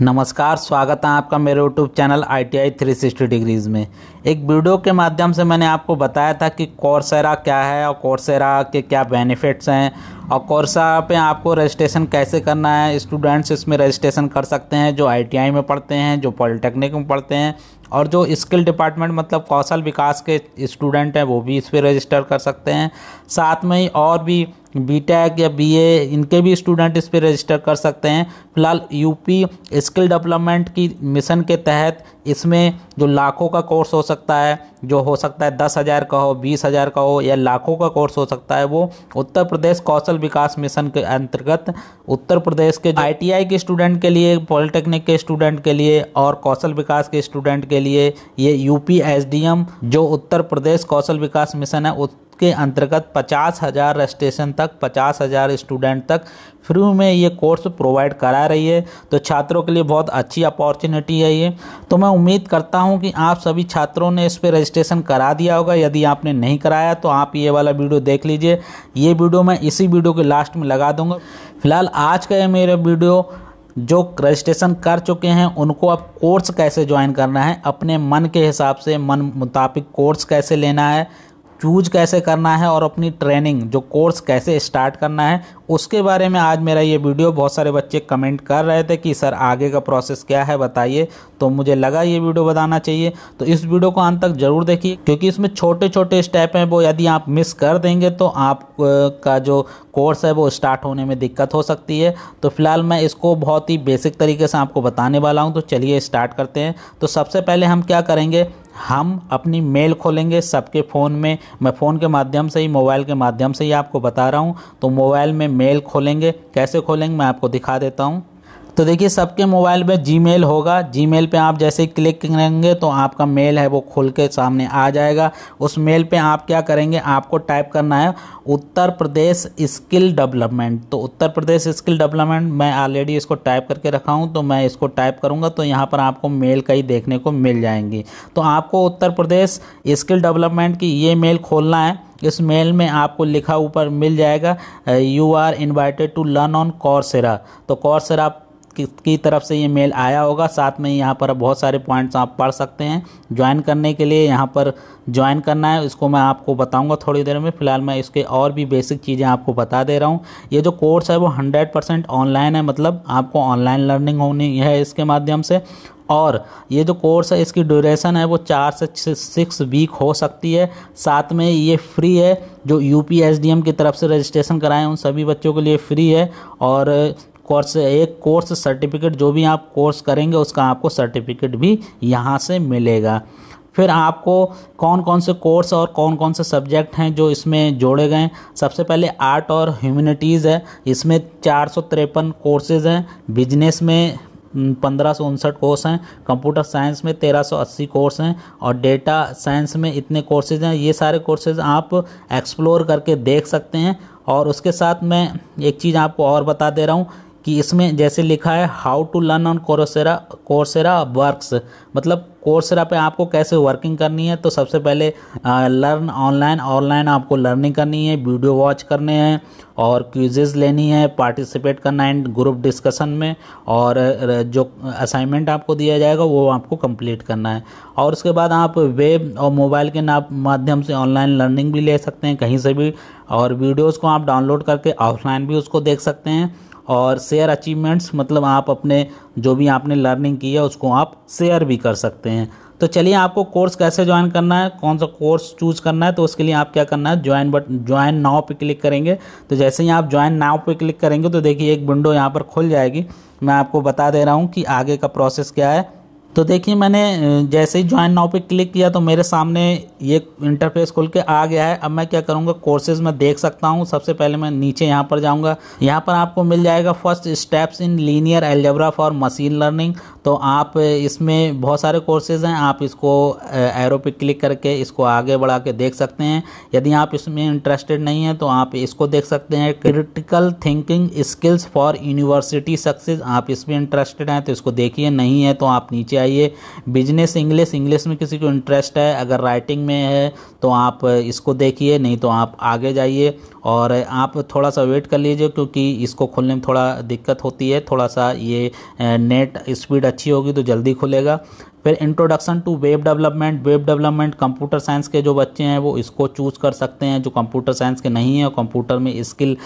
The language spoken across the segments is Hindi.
नमस्कार स्वागत है आपका मेरे YouTube channel I T I three sixty degrees में एक वीडियो के माध्यम से मैंने आपको बताया था कि कोर्सेरा क्या है और कोर्सेरा के क्या बेनिफिट्स हैं और कोर्सा पे आपको रजिस्ट्रेशन कैसे करना है स्टूडेंट्स इसमें रजिस्ट्रेशन कर सकते हैं जो आई में पढ़ते हैं जो पॉलिटेक्निक में पढ़ते हैं और जो स्किल डिपार्टमेंट मतलब कौशल विकास के स्टूडेंट हैं वो भी इस पर रजिस्टर कर सकते हैं साथ में ही और भी बी e या बी ए इनके भी स्टूडेंट इस पर रजिस्टर कर सकते हैं फिलहाल यूपी स्किल डेवलपमेंट की मिशन के तहत इसमें जो लाखों का कोर्स हो सकता है जो हो सकता है दस हज़ार का हो बीस हज़ार का हो या लाखों का कोर्स हो सकता है वो उत्तर प्रदेश कौशल विकास मिशन के अंतर्गत उत्तर प्रदेश के आईटीआई के स्टूडेंट के लिए पॉलिटेक्निक के स्टूडेंट के लिए और कौशल विकास के स्टूडेंट के लिए ये यूपी एसडीएम जो उत्तर प्रदेश कौशल विकास मिशन है के अंतर्गत पचास हज़ार स्टेशन तक पचास हज़ार स्टूडेंट तक फ्री में ये कोर्स प्रोवाइड करा रही है तो छात्रों के लिए बहुत अच्छी अपॉर्चुनिटी है ये तो मैं उम्मीद करता हूँ कि आप सभी छात्रों ने इस पर रजिस्ट्रेशन करा दिया होगा यदि आपने नहीं कराया तो आप ये वाला वीडियो देख लीजिए ये वीडियो मैं इसी वीडियो के लास्ट में लगा दूँगा फिलहाल आज का ये मेरा वीडियो जो रजिस्ट्रेशन कर चुके हैं उनको अब कोर्स कैसे ज्वाइन करना है अपने मन के हिसाब से मन मुताबिक कोर्स कैसे लेना है चूज कैसे करना है और अपनी ट्रेनिंग जो कोर्स कैसे स्टार्ट करना है उसके बारे में आज मेरा ये वीडियो बहुत सारे बच्चे कमेंट कर रहे थे कि सर आगे का प्रोसेस क्या है बताइए तो मुझे लगा ये वीडियो बताना चाहिए तो इस वीडियो को अंत तक ज़रूर देखिए क्योंकि इसमें छोटे छोटे स्टेप हैं वो यदि आप मिस कर देंगे तो आप का जो कोर्स है वो स्टार्ट होने में दिक्कत हो सकती है तो फिलहाल मैं इसको बहुत ही बेसिक तरीके से आपको बताने वाला हूँ तो चलिए स्टार्ट करते हैं तो सबसे पहले हम क्या करेंगे हम अपनी मेल खोलेंगे सबके फ़ोन में मैं फ़ोन के माध्यम से ही मोबाइल के माध्यम से ही आपको बता रहा हूँ तो मोबाइल में मेल खोलेंगे कैसे खोलेंगे मैं आपको दिखा देता हूँ तो देखिए सबके मोबाइल में जीमेल होगा जीमेल पे आप जैसे क्लिक करेंगे तो आपका मेल है वो खुल के सामने आ जाएगा उस मेल पे आप क्या करेंगे आपको टाइप करना है उत्तर प्रदेश स्किल डेवलपमेंट तो उत्तर प्रदेश स्किल डेवलपमेंट मैं ऑलरेडी इसको टाइप करके रखा हूँ तो मैं इसको टाइप करूँगा तो यहाँ पर आपको मेल कई देखने को मिल जाएंगी तो आपको उत्तर प्रदेश स्किल डेवलपमेंट की ये मेल खोलना है इस मेल में आपको लिखा ऊपर मिल जाएगा you are invited to learn on Coursera तो कॉर्सेरा की तरफ से ये मेल आया होगा साथ में यहाँ पर बहुत सारे पॉइंट्स आप पढ़ सकते हैं ज्वाइन करने के लिए यहाँ पर ज्वाइन करना है इसको मैं आपको बताऊँगा थोड़ी देर में फिलहाल मैं इसके और भी बेसिक चीज़ें आपको बता दे रहा हूँ ये जो कोर्स है वो हंड्रेड परसेंट ऑनलाइन है मतलब आपको ऑनलाइन लर्निंग होनी है इसके माध्यम से और ये जो कोर्स है इसकी ड्यूरेशन है वो चार से सिक्स वीक हो सकती है साथ में ये फ्री है जो U P S D M की तरफ से रजिस्ट्रेशन कराएं उन सभी बच्चों के लिए फ्री है और कोर्स एक कोर्स सर्टिफिकेट जो भी आप कोर्स करेंगे उसका आपको सर्टिफिकेट भी यहाँ से मिलेगा फिर आपको कौन कौन से कोर्स और कौन कौन से सब्जेक्ट हैं जो इसमें जोड़े गए सबसे पहले आर्ट और ह्यूमनिटीज़ है इसमें चार सौ तिरपन कोर्सेज हैं बिजनेस में पंद्रह सौ उनसठ कोर्स हैं कंप्यूटर साइंस में तेरह सौ अस्सी कोर्स हैं और डेटा साइंस में इतने कोर्सेज हैं ये सारे कोर्सेज आप एक्सप्लोर करके देख सकते हैं और उसके साथ मैं एक चीज़ आपको और बता दे रहा हूँ कि इसमें जैसे लिखा है how to learn on Coursera Coursera works मतलब कोर्सेरा पे आपको कैसे वर्किंग करनी है तो सबसे पहले लर्न ऑनलाइन ऑनलाइन आपको लर्निंग करनी है वीडियो वॉच करने हैं और क्विजेज लेनी है पार्टिसिपेट करना है ग्रुप डिस्कशन में और जो असाइनमेंट आपको दिया जाएगा वो आपको कंप्लीट करना है और उसके बाद आप वेब और मोबाइल के माध्यम से ऑनलाइन लर्निंग भी ले सकते हैं कहीं से भी और वीडियोज़ को आप डाउनलोड करके ऑफलाइन भी उसको देख सकते हैं और शेयर अचीवमेंट्स मतलब आप अपने जो भी आपने लर्निंग की है उसको आप शेयर भी कर सकते हैं तो चलिए आपको कोर्स कैसे ज्वाइन करना है कौन सा कोर्स चूज़ करना है तो उसके लिए आप क्या करना है ज्वाइन बट ज्वाइन नाव पे क्लिक करेंगे तो जैसे ही आप ज्वाइन नाव पे क्लिक करेंगे तो देखिए एक विंडो यहाँ पर खुल जाएगी मैं आपको बता दे रहा हूँ कि आगे का प्रोसेस क्या है तो देखिए मैंने जैसे ही ज्वाइन नाउ पे क्लिक किया तो मेरे सामने ये इंटरफेस खुल के आ गया है अब मैं क्या करूँगा कोर्सेज में देख सकता हूँ सबसे पहले मैं नीचे यहाँ पर जाऊँगा यहाँ पर आपको मिल जाएगा first steps in linear algebra for machine learning तो आप इसमें बहुत सारे कोर्सेज़ हैं आप इसको एरो पे क्लिक करके इसको आगे बढ़ा के देख सकते हैं यदि आप इसमें इंटरेस्टेड नहीं हैं तो आप इसको देख सकते हैं critical thinking skills for university success आप इसमें इंटरेस्टेड हैं तो इसको देखिए नहीं है तो आप नीचे आइए बिजनेस इंग्लिश इंग्लिश में किसी को इंटरेस्ट है अगर राइटिंग में है तो आप इसको देखिए नहीं तो आप आगे जाइए और आप थोड़ा सा वेट कर लीजिए क्योंकि इसको खोलने में थोड़ा दिक्कत होती है थोड़ा सा ये नेट स्पीड अच्छी होगी तो जल्दी खुलेगा फिर introduction to web development web development computer science के जो बच्चे हैं वो इसको चूज़ कर सकते हैं जो कंप्यूटर साइंस के नहीं हैं और कंप्यूटर में स्किल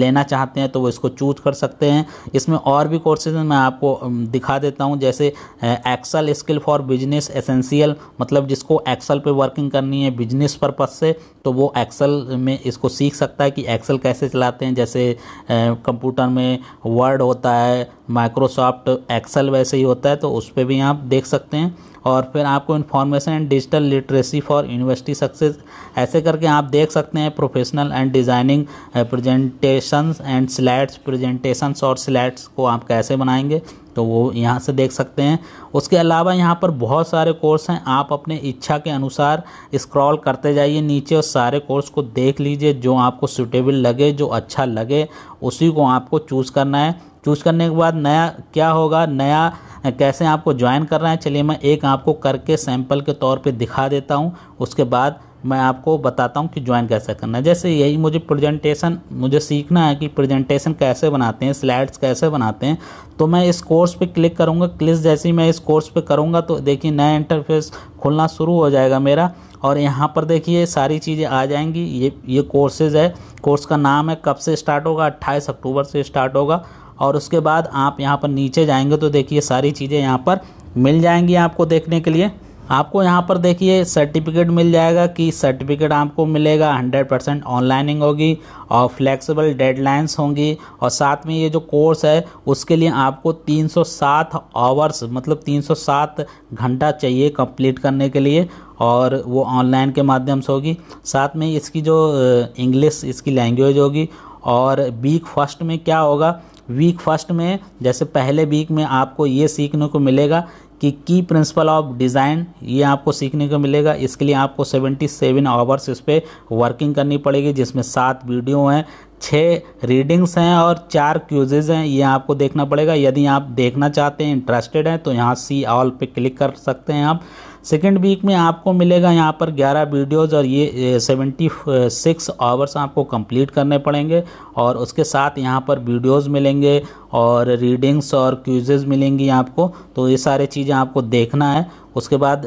लेना चाहते हैं तो वो इसको चूज कर सकते हैं इसमें और भी कोर्सेज मैं आपको दिखा देता हूँ जैसे Excel skill for business essential मतलब जिसको एक्सल पर वर्किंग करनी है बिजनेस पर्पज से तो वो एक्सल में इसको सीख सकता है कि एक्सल कैसे चलाते हैं जैसे कंप्यूटर में वर्ड होता है माइक्रोसॉफ्ट एक्सेल वैसे ही होता है तो उस पर भी आप देख सकते हैं और फिर आपको information and digital literacy for university success ऐसे करके आप देख सकते हैं professional and designing presentation and slides presentation और स्लैड्स को आप कैसे बनाएंगे तो वो यहाँ से देख सकते हैं उसके अलावा यहाँ पर बहुत सारे कोर्स हैं आप अपने इच्छा के अनुसार स्क्रॉल करते जाइए नीचे और सारे कोर्स को देख लीजिए जो आपको सूटेबल लगे जो अच्छा लगे उसी को आपको चूज़ करना है चूज़ करने के बाद नया क्या होगा नया कैसे आपको ज्वाइन करना है चलिए मैं एक आपको करके सैम्पल के तौर पे दिखा देता हूँ उसके बाद मैं आपको बताता हूँ कि ज्वाइन कैसे करना है जैसे यही मुझे प्रेजेंटेशन मुझे सीखना है कि प्रेजेंटेशन कैसे बनाते हैं स्लाइड्स कैसे बनाते हैं तो मैं इस कोर्स पे क्लिक करूँगा क्लिक जैसे ही मैं इस कोर्स पे करूँगा तो देखिए नया इंटरफेस खुलना शुरू हो जाएगा मेरा और यहाँ पर देखिए सारी चीज़ें आ जाएंगी ये ये कोर्सेज़ है कोर्स का नाम है कब से स्टार्ट होगा अट्ठाईस अक्टूबर से स्टार्ट होगा और उसके बाद आप यहाँ पर नीचे जाएंगे तो देखिए सारी चीज़ें यहाँ पर मिल जाएंगी आपको देखने के लिए आपको यहाँ पर देखिए सर्टिफिकेट मिल जाएगा कि सर्टिफिकेट आपको मिलेगा 100 परसेंट ऑनलाइनिंग होगी और फ्लेक्सिबल डेडलाइंस होंगी और साथ में ये जो कोर्स है उसके लिए आपको 307 आवर्स मतलब 307 घंटा चाहिए कंप्लीट करने के लिए और वो ऑनलाइन के माध्यम से होगी साथ में इसकी जो इंग्लिश इसकी लैंग्वेज होगी और वीक फर्स्ट में क्या होगा वीक फर्स्ट में जैसे पहले वीक में आपको ये सीखने को मिलेगा कि की प्रिंसिपल ऑफ डिज़ाइन ये आपको सीखने को मिलेगा इसके लिए आपको 77 आवर्स इस पर वर्किंग करनी पड़ेगी जिसमें सात वीडियो हैं छः रीडिंग्स हैं और चार क्यूजेज़ हैं ये आपको देखना पड़ेगा यदि आप देखना चाहते हैं इंटरेस्टेड हैं तो यहाँ सी ऑल पे क्लिक कर सकते हैं आप सेकेंड वीक में आपको मिलेगा यहाँ पर 11 वीडियोज़ और ये 76 आवर्स आपको कंप्लीट करने पड़ेंगे और उसके साथ यहाँ पर वीडियोज़ मिलेंगे और रीडिंग्स और क्यूजेज़ मिलेंगी आपको तो ये सारे चीज़ें आपको देखना है उसके बाद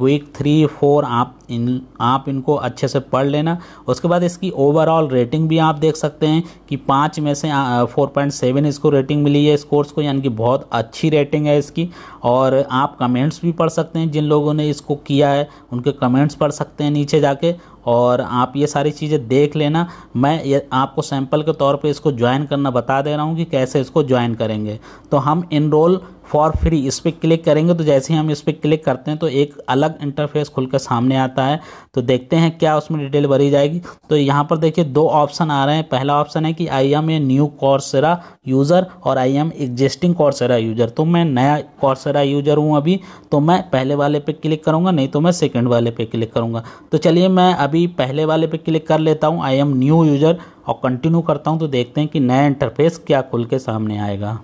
वीक थ्री फोर आप इन आप इनको अच्छे से पढ़ लेना उसके बाद इसकी ओवरऑल रेटिंग भी आप देख सकते हैं कि पाँच में से फोर पॉइंट सेवन इसको रेटिंग मिली है इस कोर्स को यानी कि बहुत अच्छी रेटिंग है इसकी और आप कमेंट्स भी पढ़ सकते हैं जिन लोगों ने इसको किया है उनके कमेंट्स पढ़ सकते हैं नीचे जाके और आप ये सारी चीज़ें देख लेना मैं ये आपको सैंपल के तौर पे इसको ज्वाइन करना बता दे रहा हूँ कि कैसे इसको ज्वाइन करेंगे तो हम इनरोल फॉर फ्री इस पर क्लिक करेंगे तो जैसे ही हम इस पर क्लिक करते हैं तो एक अलग इंटरफेस खुलकर सामने आता है तो देखते हैं क्या उसमें डिटेल भरी जाएगी तो यहाँ पर देखिए दो ऑप्शन आ रहे हैं पहला ऑप्शन है कि I am a new Coursera user और I am existing Coursera user तो मैं नया कॉर्सरा यूज़र हूँ अभी तो मैं पहले वाले पे क्लिक करूँगा नहीं तो मैं सेकेंड वाले पे क्लिक करूँगा तो चलिए मैं अभी अभी पहले वाले पे क्लिक कर लेता हूँ आई एम न्यू यूज़र और कंटिन्यू करता हूँ तो देखते हैं कि नया इंटरफेस क्या खुल के सामने आएगा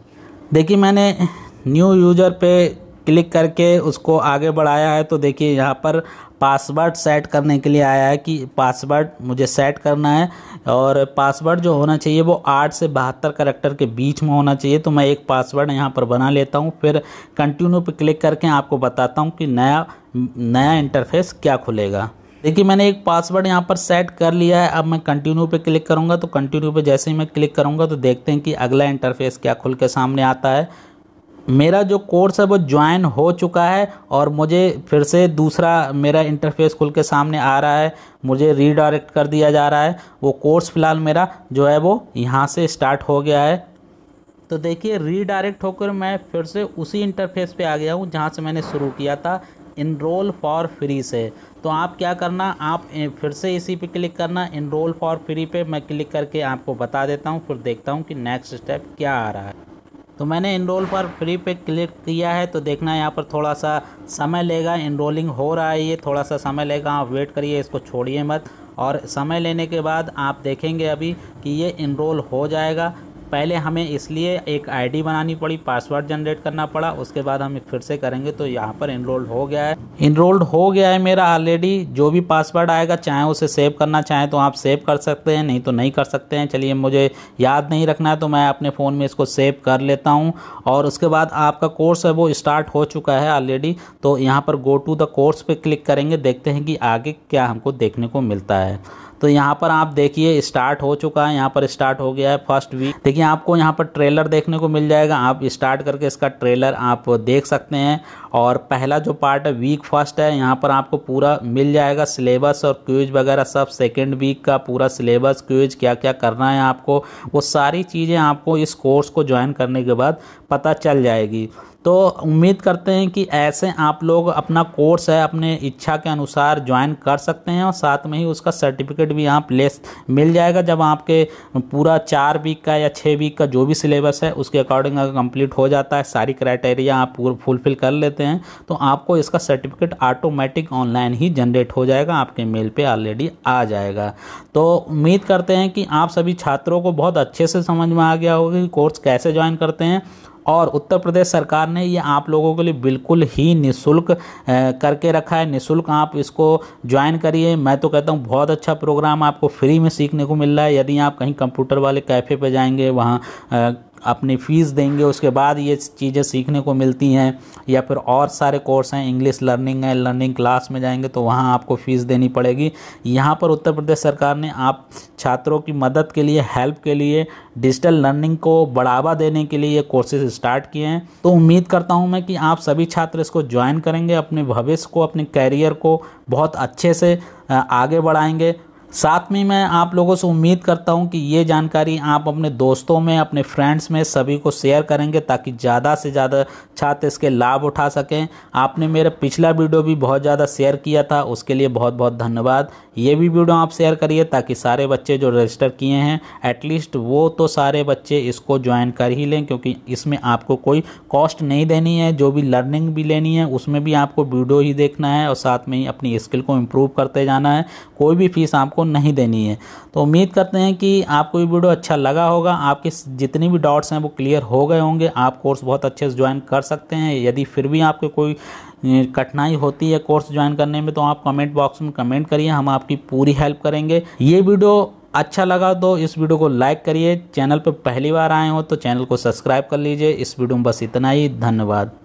देखिए मैंने न्यू यूज़र पे क्लिक करके उसको आगे बढ़ाया है तो देखिए यहाँ पर पासवर्ड सेट करने के लिए आया है कि पासवर्ड मुझे सेट करना है और पासवर्ड जो होना चाहिए वो आठ से बहत्तर करेक्टर के बीच में होना चाहिए तो मैं एक पासवर्ड यहाँ पर बना लेता हूँ फिर कंटिन्यू पे क्लिक करके आपको बताता हूँ कि नया नया इंटरफेस क्या खुलेगा देखिए मैंने एक पासवर्ड यहाँ पर सेट कर लिया है अब मैं कंटिन्यू पे क्लिक करूँगा तो कंटिन्यू पे जैसे ही मैं क्लिक करूँगा तो देखते हैं कि अगला इंटरफेस क्या खुल के सामने आता है मेरा जो कोर्स है वो ज्वाइन हो चुका है और मुझे फिर से दूसरा मेरा इंटरफेस खुल के सामने आ रहा है मुझे रीडायरेक्ट कर दिया जा रहा है वो कोर्स फ़िलहाल मेरा जो है वो यहाँ से स्टार्ट हो गया है तो देखिए रीडायरेक्ट होकर मैं फिर से उसी इंटरफेस पे आ गया हूँ जहाँ से मैंने शुरू किया था इनरोल फॉर फ्री से तो आप क्या करना आप फिर से इसी पे क्लिक करना इनरोल फॉर फ्री पे मैं क्लिक करके आपको बता देता हूँ फिर देखता हूँ कि नेक्स्ट स्टेप क्या आ रहा है तो मैंने इनरोल फॉर फ्री पे क्लिक किया है तो देखना यहाँ पर थोड़ा सा समय लेगा इनरोलिंग हो रहा है ये थोड़ा सा समय लेगा आप वेट करिए इसको छोड़िए मत और समय लेने के बाद आप देखेंगे अभी कि ये इनरोल हो जाएगा पहले हमें इसलिए एक आईडी बनानी पड़ी पासवर्ड जनरेट करना पड़ा उसके बाद हम फिर से करेंगे तो यहाँ पर इनरोल्ड हो गया है इनरोल्ड हो गया है मेरा ऑलरेडी जो भी पासवर्ड आएगा चाहे उसे सेव करना चाहें तो आप सेव कर सकते हैं नहीं तो नहीं कर सकते हैं चलिए मुझे याद नहीं रखना है तो मैं अपने फ़ोन में इसको सेव कर लेता हूँ और उसके बाद आपका कोर्स है वो स्टार्ट हो चुका है ऑलरेडी तो यहाँ पर गो टू द कोर्स पर क्लिक करेंगे देखते हैं कि आगे क्या हमको देखने को मिलता है तो यहाँ पर आप देखिए स्टार्ट हो चुका है यहाँ पर स्टार्ट हो गया है फर्स्ट वीक देखिए आपको यहाँ पर ट्रेलर देखने को मिल जाएगा आप स्टार्ट करके इसका ट्रेलर आप देख सकते हैं और पहला जो पार्ट है वीक फर्स्ट है यहाँ पर आपको पूरा मिल जाएगा सिलेबस और क्यूज वगैरह सब सेकेंड वीक का पूरा सिलेबस क्यूज क्या क्या करना है आपको वो सारी चीज़ें आपको इस कोर्स को ज्वाइन करने के बाद पता चल जाएगी तो उम्मीद करते हैं कि ऐसे आप लोग अपना कोर्स है अपने इच्छा के अनुसार ज्वाइन कर सकते हैं और साथ में ही उसका सर्टिफिकेट भी यहाँ प्लेस मिल जाएगा जब आपके पूरा चार वीक का या छः वीक का जो भी सिलेबस है उसके अकॉर्डिंग अगर कंप्लीट हो जाता है सारी क्राइटेरिया आप फुलफिल कर लेते हैं तो आपको इसका सर्टिफिकेट ऑटोमेटिक ऑनलाइन ही जनरेट हो जाएगा आपके मेल पर ऑलरेडी आ जाएगा तो उम्मीद करते हैं कि आप सभी छात्रों को बहुत अच्छे से समझ में आ गया होगा कि कोर्स कैसे ज्वाइन करते हैं और उत्तर प्रदेश सरकार ने ये आप लोगों के लिए बिल्कुल ही निःशुल्क करके रखा है निःशुल्क आप इसको ज्वाइन करिए मैं तो कहता हूँ बहुत अच्छा प्रोग्राम आपको फ्री में सीखने को मिल रहा है यदि आप कहीं कंप्यूटर वाले कैफ़े पर जाएंगे वहाँ अपनी फ़ीस देंगे उसके बाद ये चीज़ें सीखने को मिलती हैं या फिर और सारे कोर्स हैं इंग्लिश लर्निंग है लर्निंग क्लास में जाएंगे तो वहाँ आपको फ़ीस देनी पड़ेगी यहाँ पर उत्तर प्रदेश सरकार ने आप छात्रों की मदद के लिए हेल्प के लिए डिजिटल लर्निंग को बढ़ावा देने के लिए ये कोर्सेज स्टार्ट किए हैं तो उम्मीद करता हूँ मैं कि आप सभी छात्र इसको ज्वाइन करेंगे अपने भविष्य को अपने कैरियर को बहुत अच्छे से आगे बढ़ाएंगे साथ में मैं आप लोगों से उम्मीद करता हूं कि ये जानकारी आप अपने दोस्तों में अपने फ्रेंड्स में सभी को शेयर करेंगे ताकि ज़्यादा से ज़्यादा छात्र इसके लाभ उठा सकें आपने मेरा पिछला वीडियो भी बहुत ज़्यादा शेयर किया था उसके लिए बहुत बहुत धन्यवाद ये भी वीडियो आप शेयर करिए ताकि सारे बच्चे जो रजिस्टर किए हैं एटलीस्ट वो तो सारे बच्चे इसको ज्वाइन कर ही लें क्योंकि इसमें आपको कोई कॉस्ट नहीं देनी है जो भी लर्निंग भी लेनी है उसमें भी आपको वीडियो ही देखना है और साथ में ही अपनी स्किल को इम्प्रूव करते जाना है कोई भी फीस आपको आपको नहीं देनी है तो उम्मीद करते हैं कि आपको ये वीडियो अच्छा लगा होगा आपके जितनी भी डाउट्स हैं वो क्लियर हो गए होंगे आप कोर्स बहुत अच्छे से ज्वाइन कर सकते हैं यदि फिर भी आपके कोई कठिनाई होती है कोर्स ज्वाइन करने में तो आप कमेंट बॉक्स में कमेंट करिए हम आपकी पूरी हेल्प करेंगे ये वीडियो अच्छा लगा तो इस वीडियो को लाइक करिए चैनल पर पहली बार आए हो तो चैनल को सब्सक्राइब कर लीजिए इस वीडियो में बस इतना ही धन्यवाद